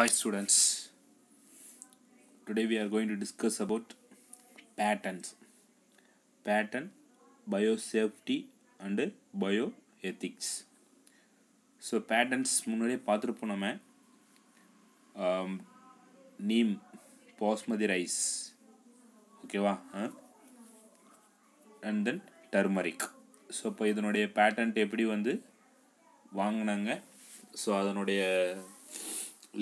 Hi students hi students today we are going to discuss about patents patent biosafety and bioethics so patents முன்னாடியே பார்த்துருப்போம் நம்ம neem basmati rice ஓகேவா and then turmeric so இப்போ இதனுடைய patent எப்படி வந்து வாங்கினாங்க ஸோ அதனுடைய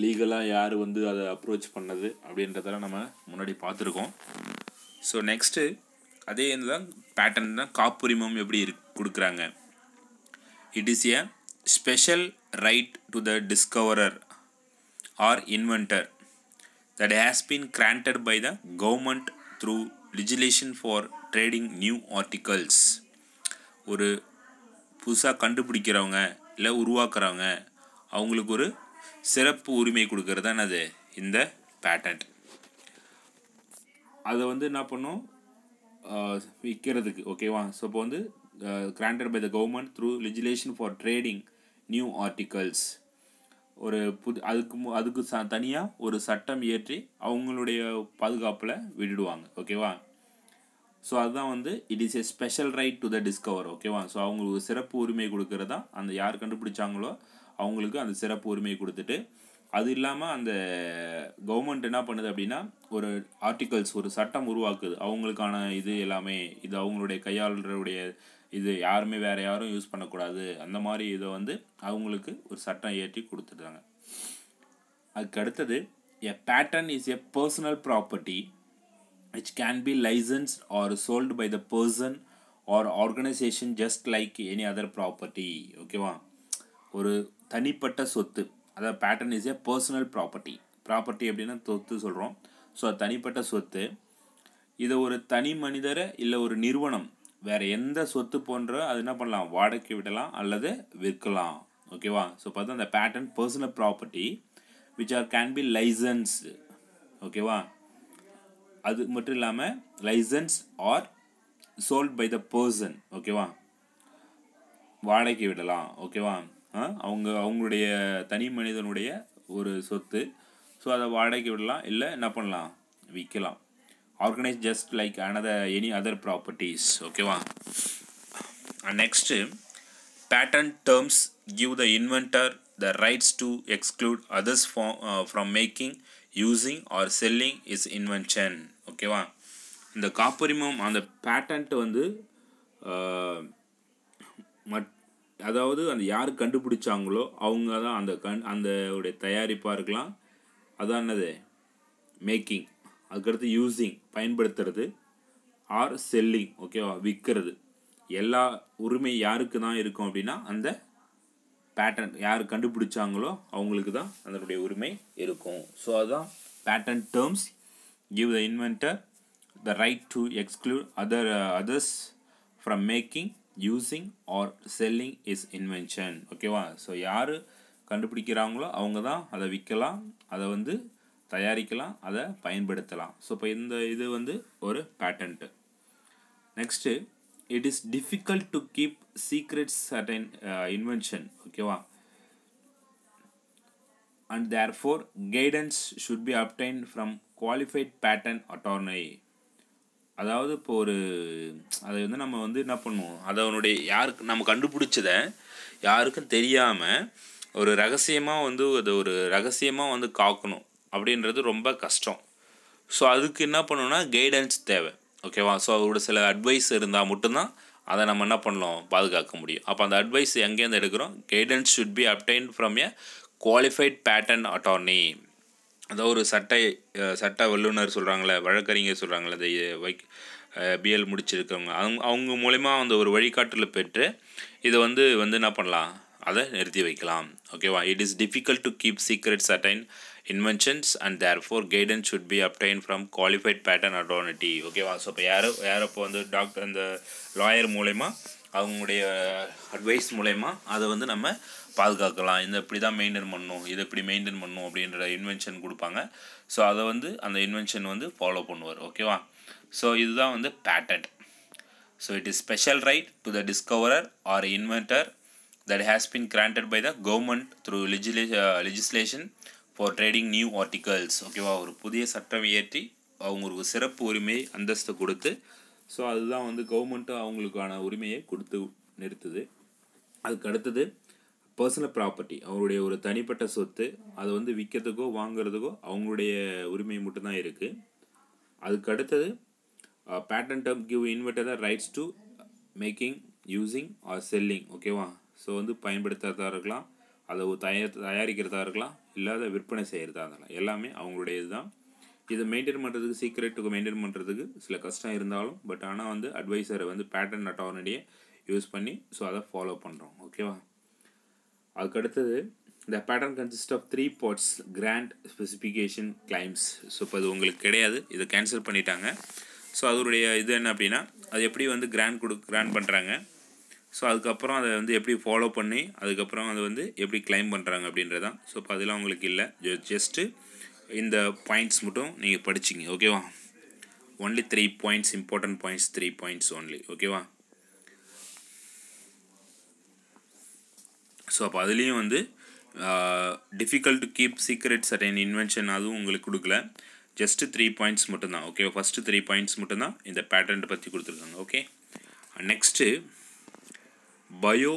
லீகலாக யார் வந்து அதை அப்ரோச் பண்ணது அப்படின்றதெல்லாம் நம்ம முன்னாடி பார்த்துருக்கோம் ஸோ நெக்ஸ்ட்டு அதே இது தான் பேட்டர்ன் தான் காப்புரிமம் எப்படி இரு கொடுக்குறாங்க it is a special right to the discoverer or inventor that has been granted by the government through legislation for trading new articles ஒரு புதுசாக கண்டுபிடிக்கிறவங்க இல்லை உருவாக்குறவங்க அவங்களுக்கு ஒரு சிறப்பு உரிமை கொடுக்கறது தான் அது இந்த பேட்டன்ட் அதை வந்து என்ன பண்ணும் விற்கிறதுக்கு ஓகேவா ஸோ இப்போ வந்து granted by the government through legislation for trading new articles ஒரு புது அதுக்கு அதுக்கு ச தனியாக ஒரு சட்டம் இயற்றி அவங்களுடைய பாதுகாப்பில் விட்டுடுவாங்க ஓகேவா ஸோ அதுதான் வந்து it is a special right to the discover ஓகேவா ஸோ அவங்களுக்கு சிறப்பு உரிமை தான் அந்த யார் கண்டுபிடிச்சாங்களோ அவங்களுக்கு அந்த சிறப்பு உரிமை கொடுத்துட்டு அது இல்லாமல் அந்த கவர்மெண்ட் என்ன பண்ணுது அப்படின்னா ஒரு ஆர்டிகல்ஸ் ஒரு சட்டம் உருவாக்குது அவங்களுக்கான இது எல்லாமே இது அவங்களுடைய கையாளுடைய இது யாருமே வேறு யாரும் யூஸ் பண்ணக்கூடாது அந்த மாதிரி இதை வந்து அவங்களுக்கு ஒரு சட்டம் ஏற்றி கொடுத்துட்டாங்க அதுக்கு அடுத்தது a patent is a personal property which can be licensed or sold by the person or organization just like any other property ஓகேவா ஒரு தனிப்பட்ட சொத்து அதாவது patent is a personal property property அப்படின்னா சொத்து சொல்கிறோம் ஸோ அது தனிப்பட்ட சொத்து இதை ஒரு தனி மனிதர் இல்லை ஒரு நிறுவனம் வேறு எந்த சொத்து போன்ற அது என்ன பண்ணலாம் வாடகை விடலாம் அல்லது விற்கலாம் ஓகேவா ஸோ பார்த்தா அந்த patent personal property which or can be licensed ஓகேவா அது மட்டும் இல்லாமல் license or sold by the person ஓகேவா வாடகைக்கு விடலாம் ஓகேவா அவங்க அவங்களுடைய தனி மனிதனுடைய ஒரு சொத்து ஸோ அதை வாடகைக்கு விடலாம் இல்லை என்ன பண்ணலாம் விற்கலாம் organise just like another any other properties ஓகேவா next patent terms give the inventor the rights to exclude others form from making using or selling is invention ஓகேவா இந்த காப்புரிமம் அந்த பேட்டன்ட் வந்து மட் அதாவது அந்த யார் கண்டுபிடிச்சாங்களோ அவங்க தான் அந்த கண் அந்த உடைய தயாரிப்பாக இருக்கலாம் அதான் என்னது மேக்கிங் அதுக்கடுத்து யூஸிங் பயன்படுத்துறது ஆர் செல்லிங் ஓகேவா விற்கிறது எல்லா உரிமை யாருக்கு தான் இருக்கும் அப்படின்னா அந்த பேட்டன்ட் யார் கண்டுபிடிச்சாங்களோ அவங்களுக்கு தான் அதனுடைய உரிமை இருக்கும் ஸோ அதுதான் patent terms give the inventor the right to exclude other others from making using or selling is invention ஓகேவா ஸோ யார் கண்டுபிடிக்கிறாங்களோ அவங்க தான் அதை விற்கலாம் அதை வந்து தயாரிக்கலாம் அதை பயன்படுத்தலாம் ஸோ இப்போ இந்த இது வந்து ஒரு patent next it is difficult to keep secrets at invention ஓகேவா and therefore guidance should be obtained from qualified pattern attorney அதாவது இப்போ ஒரு அதை வந்து நம்ம வந்து என்ன பண்ணுவோம் அதை அவனுடைய யாருக்கு நம்ம கண்டுபிடிச்சதை யாருக்கும் தெரியாமல் ஒரு ரகசியமாக வந்து அது ஒரு ரகசியமாக வந்து காக்கணும் அப்படின்றது ரொம்ப கஷ்டம் ஸோ அதுக்கு என்ன பண்ணணும்னா கைடன்ஸ் தேவை ஓகேவா ஸோ அவரோட சில அட்வைஸ் இருந்தால் மட்டும்தான் அதை நம்ம என்ன பண்ணலாம் பாதுகாக்க முடியும் அப்போ அந்த அட்வைஸ் எங்கேருந்து எடுக்கிறோம் guidance should be obtain from a qualified patent attorney அதாவது ஒரு சட்ட சட்ட வல்லுநர் சொல்கிறாங்களே வழக்கறிஞர் சொல்கிறாங்களே இந்த வைக் பிஎல் முடிச்சிருக்கவங்க அவங்க அவங்க மூலயமா அந்த ஒரு வழிகாட்டலை பெற்று இதை வந்து வந்து என்ன பண்ணலாம் அதை நிறுத்தி வைக்கலாம் ஓகேவா it is difficult to keep secret attain inventions and therefore guidance should be obtain from qualified patent attorney ஓகேவா ஸோ இப்போ யாரோ யாரோ இப்போ வந்து டாக்டர் அந்த லாயர் மூலயமா அவங்களுடைய அட்வைஸ் மூலயமா அதை வந்து நம்ம பாதுகாக்கலாம் இதை இப்படி தான் மெயின்டைன் பண்ணணும் இதை இப்படி மெயின்டைன் பண்ணணும் அப்படின்ற இன்வென்ஷன் கொடுப்பாங்க ஸோ அதை வந்து அந்த இன்வென்ஷன் வந்து ஃபாலோ பண்ணுவார் ஓகேவா ஸோ இதுதான் வந்து patent so it is special right to the discoverer or inventor that has been granted by the government through லெஜிலே legislation for trading new articles ஓகேவா ஒரு புதிய சட்டம் இயற்றி அவங்களுக்கு சிறப்பு உரிமையை அந்தஸ்து கொடுத்து ஸோ அதுதான் வந்து கவர்மெண்ட்டு அவங்களுக்கான உரிமையை கொடுத்து நிறுத்துது அதுக்கு அடுத்தது பர்சனல் ப்ராப்பர்ட்டி அவருடைய ஒரு தனிப்பட்ட சொத்து அதை வந்து விற்கிறதுக்கோ வாங்கிறதுக்கோ அவங்களுடைய உரிமை மட்டும்தான் இருக்குது அதுக்கு அடுத்தது patent of give inverter rights to making using or selling ஓகேவா ஸோ வந்து பயன்படுத்துகிறதா இருக்கலாம் அதை தயார் தயாரிக்கிறதா இருக்கலாம் இல்லாத விற்பனை செய்கிறதா இருக்கலாம் எல்லாமே அவங்களுடைய தான் இதை மெயின்டைன் பண்ணுறதுக்கு சீக்ரெட்டுக்கு மெயின்டைன் பண்ணுறதுக்கு சில கஷ்டம் இருந்தாலும் பட் ஆனால் வந்து அட்வைசரை வந்து பேட்டர்ன் அட்டார்னிட்டியை யூஸ் பண்ணி ஸோ அதை ஃபாலோ பண்ணுறோம் ஓகேவா அதுக்கடுத்தது the patent consist of three parts grant specification claims so இப்போ அது உங்களுக்கு கிடையாது இதை கேன்சல் பண்ணிட்டாங்க ஸோ அதனுடைய இது என்ன அப்படின்னா அது எப்படி வந்து கிராண்ட் கொடு கிராண்ட் பண்ணுறாங்க ஸோ அதுக்கப்புறம் அதை வந்து எப்படி ஃபாலோ பண்ணி அதுக்கப்புறம் அதை வந்து எப்படி கிளைம் பண்ணுறாங்க அப்படின்றதான் ஸோ இப்போ அதெல்லாம் உங்களுக்கு இல்லை ஜஸ்ட்டு இந்த பாயிண்ட்ஸ் மட்டும் நீங்கள் படிச்சிங்க ஓகேவா only three points important points three points only ஓகேவா ஸோ அப்போ அதுலேயும் வந்து difficult to keep secrets at an invention அதுவும் உங்களுக்கு கொடுக்கல ஜஸ்ட்டு த்ரீ பாயிண்ட்ஸ் மட்டும்தான் ஓகே ஃபஸ்ட்டு த்ரீ பாயிண்ட்ஸ் மட்டும்தான் இந்த பேட்டர்ன் பற்றி கொடுத்துருக்காங்க okay next bio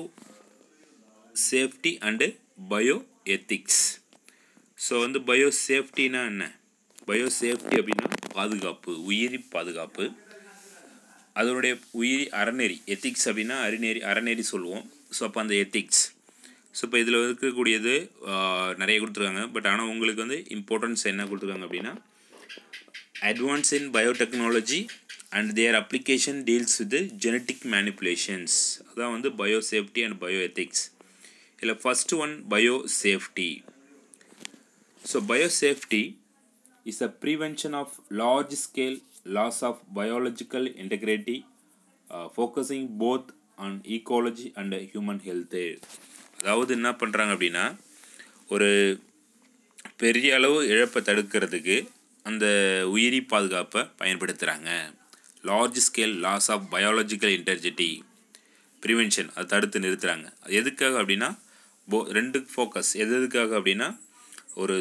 safety and bio ethics so வந்து பயோ சேஃப்டினா என்ன பயோ சேஃப்டி அப்படின்னா பாதுகாப்பு உயிரி பாதுகாப்பு அதனுடைய உயிரி அறநெறி எத்திக்ஸ் அப்படின்னா அறநெறி அறநெறி சொல்லுவோம் ஸோ அப்போ அந்த எத்திக்ஸ் ஸோ இப்போ இதில் இருக்கக்கூடியது நிறைய கொடுத்துருக்காங்க பட் ஆனால் உங்களுக்கு வந்து இம்பார்ட்டன்ஸ் என்ன கொடுத்துருக்காங்க அப்படின்னா advance in biotechnology and their application deals with genetic manipulations அதான் வந்து bio safety and bio ethics இதில் first one bio safety so bio safety is a prevention of large scale loss of biological integrity focusing both on ecology and human health அதாவது என்ன பண்ணுறாங்க அப்படின்னா ஒரு பெரிய அளவு இழப்பை தடுக்கிறதுக்கு அந்த உயிரி பாதுகாப்பை பயன்படுத்துகிறாங்க large scale loss of biological integrity prevention அதை தடுத்து நிறுத்துகிறாங்க எதுக்காக அப்படின்னா போ ரெண்டு ஃபோக்கஸ் எது எதுக்காக அப்படின்னா ஒரு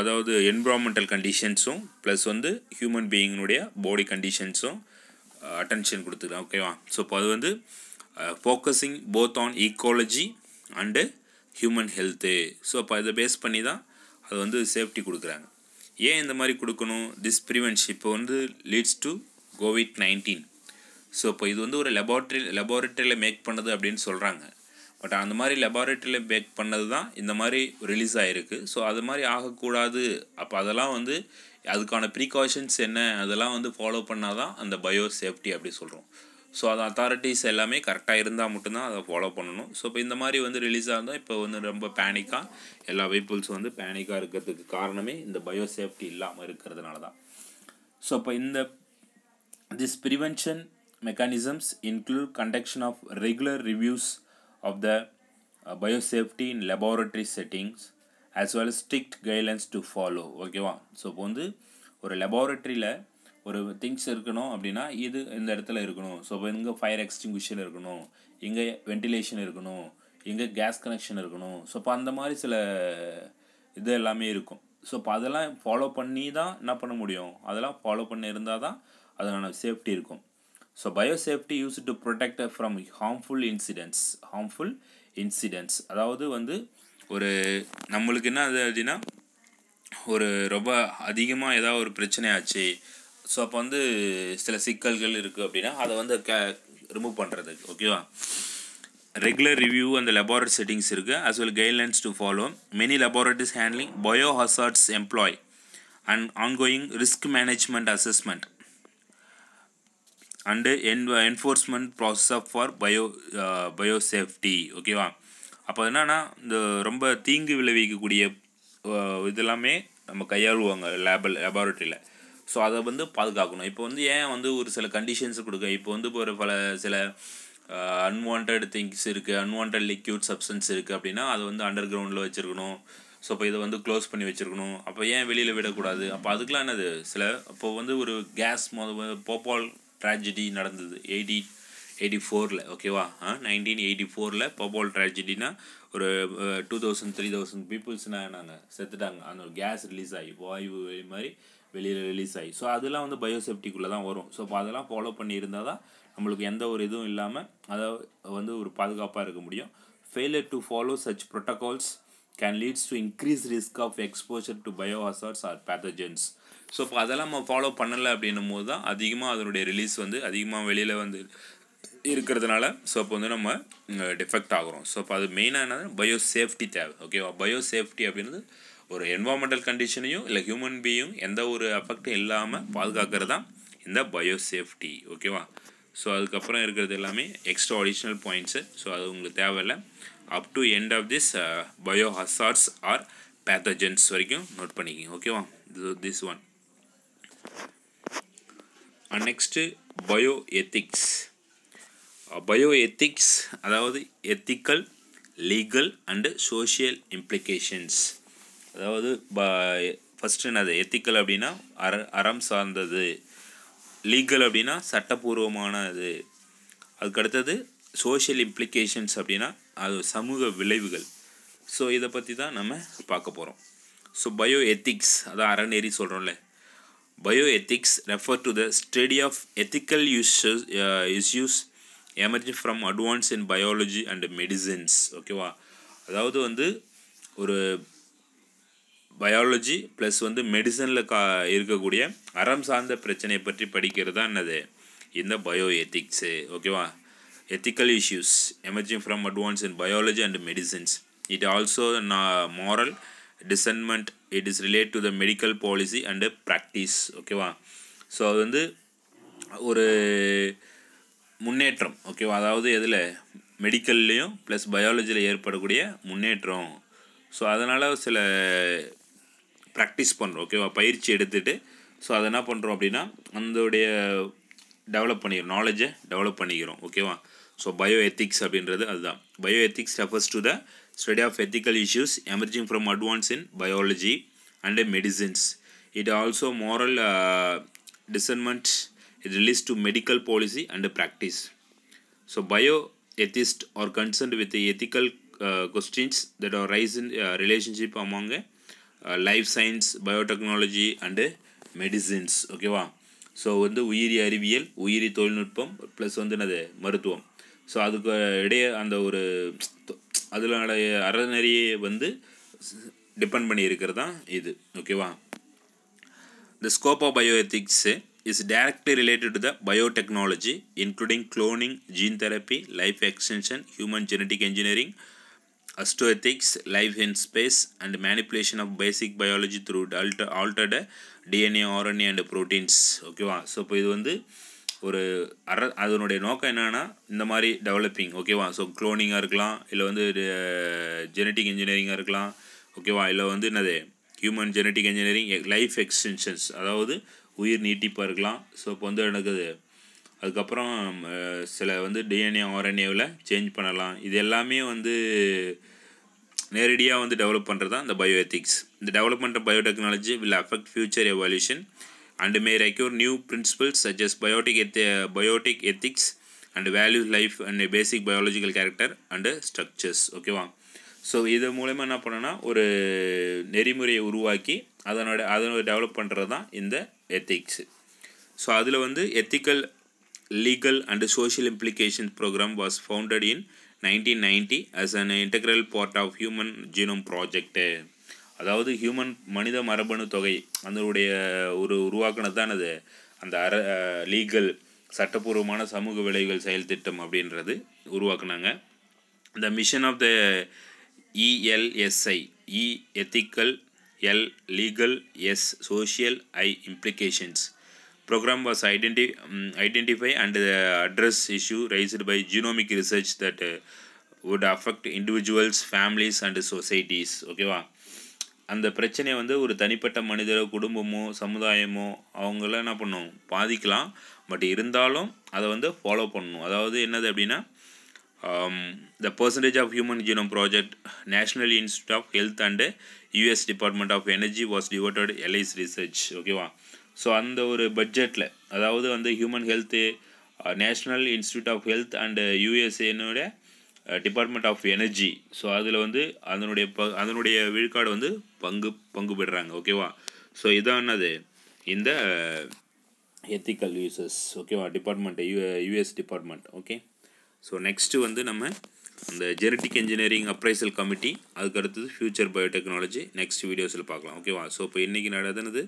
அதாவது என்விரான்மெண்டல் கண்டிஷன்ஸும் ப்ளஸ் வந்து ஹியூமன் பீயிங்கினுடைய பாடி கண்டிஷன்ஸும் அட்டென்ஷன் கொடுத்துக்கலாம் ஓகேவா ஸோ இப்போ அது வந்து focusing both on ecology and human health so அப்போ இதை பேஸ் பண்ணி தான் அது வந்து சேஃப்டி கொடுக்குறாங்க ஏன் இந்த மாதிரி கொடுக்கணும் திஸ் ப்ரிவென்ஷிப் இப்போ வந்து leads to COVID nineteen so இப்போ இது வந்து ஒரு லெபார்ட்ரி லெபார்ட்டரியில் மேக் பண்ணது அப்படின்னு சொல்கிறாங்க பட் அந்த மாதிரி லெபார்ட்டரியில் மேக் பண்ணது தான் இந்த மாதிரி ரிலீஸ் ஆகிருக்கு ஸோ அது மாதிரி ஆகக்கூடாது அப்போ அதெல்லாம் வந்து அதுக்கான ப்ரிகாஷன்ஸ் என்ன அதெல்லாம் வந்து ஃபாலோ பண்ணால் தான் அந்த பயோ சேஃப்டி அப்படி சொல்கிறோம் ஸோ அது அத்தாரிட்டிஸ் எல்லாமே கரெக்டாக இருந்தால் மட்டும்தான் அதை ஃபாலோ பண்ணணும் ஸோ இப்போ இந்த மாதிரி வந்து ரிலீஸ் ஆகிருந்தால் இப்போ வந்து ரொம்ப பேனிக்காக எல்லா வெஹிக்கிள்ஸ் வந்து பேனிக்காக இருக்கிறதுக்கு காரணமே இந்த பயோ சேஃப்டி இல்லாமல் இருக்கிறதுனால தான் ஸோ இப்போ இந்த this prevention mechanisms include conduction of regular reviews of the biosafety in laboratory settings as well strict guidelines to follow ஓகேவா ஸோ இப்போ வந்து ஒரு லெபார்டரியில் ஒரு திங்ஸ் இருக்கணும் அப்படின்னா இது இந்த இடத்துல இருக்கணும் ஸோ இங்கே ஃபயர் எக்ஸ்டிங்விஷர் இருக்கணும் இங்கே வெண்டிலேஷன் இருக்கணும் இங்கே கேஸ் கனெக்ஷன் இருக்கணும் ஸோ இப்போ அந்த மாதிரி சில இது எல்லாமே இருக்கும் ஸோ இப்போ அதெல்லாம் ஃபாலோ பண்ணி தான் என்ன பண்ண முடியும் அதெல்லாம் ஃபாலோ பண்ணி இருந்தால் தான் அதனால சேஃப்டி இருக்கும் so bio safety use to protect from harmful incidents harmful incidents அதாவது வந்து ஒரு நம்மளுக்கு என்ன அது அப்படின்னா ஒரு ரொம்ப அதிகமாக ஏதாவது ஒரு பிரச்சனை ஆச்சு ஸோ அப்போ வந்து சில சிக்கல்கள் இருக்குது அப்படின்னா அதை வந்து க ரிமூவ் பண்ணுறதுக்கு ஓகேவா ரெகுலர் ரிவ்யூ அந்த லெபார்டரி செட்டிங்ஸ் இருக்குது as well guidelines to follow many laboratories handling bio hazards employ and ongoing risk management assessment and என் enforcement process of for bio bio safety ஓகேவா அப்போ என்னென்னா இந்த ரொம்ப தீங்கு விளைவிக்கக்கூடிய uh, இதெல்லாமே நம்ம கையாளுவாங்க லேபில் லெபார்ட்டரியில் ஸோ அதை வந்து பாதுகாக்கணும் இப்போ வந்து ஏன் வந்து ஒரு சில கண்டிஷன்ஸ் கொடுக்க இப்போ வந்து ஒரு பல சில அன்வான்ட் திங்ஸ் இருக்குது அன்வான்ட் லிக்யூட் சப்ஸ்டன்ஸ் இருக்குது அப்படின்னா அதை வந்து அண்டர் கிரவுண்டில் வச்சுருக்கணும் ஸோ அப்போ இதை வந்து க்ளோஸ் பண்ணி வச்சுருக்கணும் அப்போ ஏன் வெளியில் விடக்கூடாது அப்போ அதுக்கெலாம் என்னது சில இப்போ வந்து ஒரு கேஸ் மொத போபால் ட்ராஜடி நடந்தது எயிட்டி எயிட்டி ஃபோரில் ஓகேவா நைன்டீன் எயிட்டி ஃபோரில் போபால் ட்ராஜடினா ஒரு டூ தௌசண்ட் த்ரீ தௌசண்ட் பீப்புள்ஸ்னால் நாங்கள் செத்துட்டாங்க அந்த கேஸ் ரிலீஸ் ஆகி வாயு மாதிரி வெளியில் ரிலீஸ் ஆகி ஸோ அதெல்லாம் வந்து பயோசேஃப்டிக்குள்ளே தான் வரும் ஸோ அப்போ அதெல்லாம் ஃபாலோ பண்ணியிருந்தால் தான் நம்மளுக்கு எந்த ஒரு இதுவும் இல்லாமல் அதை வந்து ஒரு பாதுகாப்பாக இருக்க முடியும் failure to follow such protocols can leads to increase risk of exposure to bio hazards or pathogens so இப்போ அதெல்லாம் நம்ம ஃபாலோ பண்ணலை அப்படின்னும் போது தான் அதிகமாக அதனுடைய ரிலீஸ் வந்து அதிகமாக வெளியில் வந்து இருக்கிறதுனால ஸோ அப்போ வந்து நம்ம டிஃபெக்ட் ஆகிறோம் ஸோ இப்போ அது மெயினாக என்னது பயோ சேஃப்டி தேவை ஓகேவா பயோ சேஃப்டி அப்படின்றது ஒரு என்வாரன்மெண்டல் கண்டிஷனையும் இல்லை ஹியூமன் பீயும் எந்த ஒரு அஃபெக்டும் இல்லாமல் பாதுகாக்கிறது தான் இந்த பயோசேஃப்டி ஓகேவா ஸோ அதுக்கப்புறம் இருக்கிறது எல்லாமே எக்ஸ்ட்ரா அடிஷ்னல் பாயிண்ட்ஸு ஸோ அது உங்களுக்கு தேவையில்லை up to end of this bio hazards or pathogens வரைக்கும் நோட் பண்ணிக்கிங்க ஓகேவா this one next bio ethics bio ethics அதாவது ethical legal and social implications அதாவது ப ஃபஸ்ட்டு என்னது எத்திக்கல் அப்படின்னா அற அறம் சார்ந்தது லீகல் அப்படின்னா சட்டப்பூர்வமானது அதுக்கடுத்தது சோஷியல் இம்ப்ளிகேஷன்ஸ் அப்படின்னா அது சமூக விளைவுகள் ஸோ இதை பற்றி தான் நம்ம பார்க்க போகிறோம் ஸோ பயோ எத்திக்ஸ் அதான் அறநெறி சொல்கிறோம்ல bio ethics refer to the study of ethical use issues emerge from advance in biology and medicines ஓகேவா அதாவது வந்து ஒரு பயாலஜி ப்ளஸ் வந்து மெடிசனில் கா இருக்கக்கூடிய அறம் சார்ந்த பிரச்சனையை பற்றி படிக்கிறது தான் என்னது இந்த பயோ எத்திக்ஸு ஓகேவா ethical issues emerging from advance in biology and medicines it also moral discernment it is relate to the medical policy and practice ஓகேவா ஸோ அது வந்து ஒரு முன்னேற்றம் ஓகேவா அதாவது எதில் மெடிக்கல்லையும் ப்ளஸ் பயாலஜியில் ஏற்படக்கூடிய முன்னேற்றம் ஸோ அதனால் சில ப்ராக்டிஸ் பண்ணுறோம் ஓகேவா பயிற்சி எடுத்துகிட்டு ஸோ அதை என்ன பண்ணுறோம் அப்படின்னா உடைய டெவலப் பண்ணிக்கிறோம் நாலேஜை டெவலப் பண்ணிக்கிறோம் ஓகேவா ஸோ பயோ எத்திக்ஸ் அப்படின்றது அதுதான் bio ethics refers to the study of ethical issues emerging from advance in biology and medicines it also moral discernment it relates to medical policy and practice so bio ethicists are concerned with ethical questions that are rise in relationship among life science biotechnology and medicines ஓகேவா so வந்து உயிரி அறிவியல் உயிரி தொழில்நுட்பம் plus வந்து என்னது மருத்துவம் so அதுக்கு இடையே அந்த ஒரு அதில் அறநெறியை வந்து டிபெண்ட் பண்ணி இருக்கிறது தான் இது ஓகேவா the scope of bioethics is directly related to the biotechnology including cloning, gene therapy, life extension, human genetic engineering, astroethics, life in space and manipulation of basic biology through alter, altered DNA RNA and proteins ஓகேவா so இப்போ இது வந்து ஒரு அற அதனுடைய நோக்கம் என்னென்னா இந்த மாதிரி டெவலப்பிங் ஓகேவா ஸோ க்ளோனிங்காக இருக்கலாம் இல்லை வந்து ஜெனட்டிக் இன்ஜினியரிங்காக இருக்கலாம் ஓகேவா இல்லை வந்து என்னது human genetic engineering life extensions அதாவது உயிர் நீட்டிப்பாக இருக்கலாம் ஸோ இப்போ வந்து எனக்கு அதுக்கப்புறம் சில வந்து டிஎன்ஏ ஆர்என்ஏவில் சேஞ்ச் பண்ணலாம் இது எல்லாமே வந்து நேரடியாக வந்து டெவலப் பண்ணுறது தான் இந்த பயோ எத்திக்ஸ் இந்த development of biotechnology will affect future evolution and may require new principles such as biotic எத்தி biotic ethics and value life and basic biological character and structures ஓகேவா ஸோ இது மூலயமா என்ன பண்ணோன்னா ஒரு நெறிமுறையை உருவாக்கி அதனோட அதனோட டெவலப் பண்ணுறது தான் இந்த எத்திக்ஸு ஸோ அதில் வந்து ethical Legal and Social Implications Program was founded in 1990 as an integral part of Human Genome Project. அதாவது ஹியூமன் மனித மரபணு தொகை அதனுடைய ஒரு உருவாக்கினது அது அந்த அர லீகல் சட்டப்பூர்வமான சமூக விளைவுகள் செயல் திட்டம் அப்படின்றது உருவாக்குனாங்க the mission of the ELSI E ethical L legal S social I implications program was identi- identify mm, and and issue uh, address issue raised by genomic research that uh, would affect individuals families and societies ஓகேவா அந்த பிரச்சனையை வந்து ஒரு தனிப்பட்ட மனிதரோ குடும்பமோ சமுதாயமோ அவங்கள என்ன பண்ணும் பாதிக்கலாம் பட் இருந்தாலும் அதை வந்து ஃபாலோ பண்ணணும் அதாவது என்னது அப்படின்னா the percentage of human genome project national institute of health and US department of energy was devoted ELSI research ஓகேவா ஸோ அந்த ஒரு பட்ஜெட்டில் அதாவது வந்து human health national institute of health and யூஎஸ்ஏனுடைய டிபார்ட்மெண்ட் ஆஃப் எனர்ஜி ஸோ அதில் வந்து அதனுடைய ப அதனுடைய விழுக்காடு வந்து பங்கு பங்கு பெறாங்க ஓகேவா ஸோ இதானது இந்த எத்திக்கல் யூசஸ் ஓகேவா department U US department okay so next வந்து நம்ம அந்த ஜெனட்டிக் இன்ஜினியரிங் அப்ரைசல் கமிட்டி அதுக்கடுத்து ஃபியூச்சர் பயோடெக்னாலஜி நெக்ஸ்ட் வீடியோஸில் பார்க்கலாம் ஓகேவா ஸோ இப்போ இன்றைக்கி நடந்தது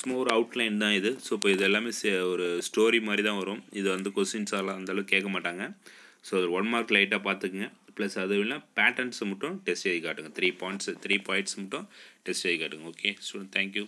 சும்மா ஒரு அவுட்லைன் தான் இது ஸோ இப்போ இது எல்லாமே ஒரு ஸ்டோரி மாதிரி தான் வரும் இது வந்து கொஸ்டின்ஸாலாம் அந்தளவுக்கு கேட்க மாட்டாங்க ஸோ அது ஒன் மார்க் லைட்டாக பார்த்துக்குங்க ப்ளஸ் அதுவும் இல்லை பேட்டர்ன்ஸ் மட்டும் டெஸ்ட் எழுதி காட்டுங்க த்ரீ பாயிண்ட்ஸ் த்ரீ பாயிண்ட்ஸ் மட்டும் டெஸ்ட் எழுதி காட்டுங்க ஓகே ஸ்டூடெண்ட் தேங்க்யூ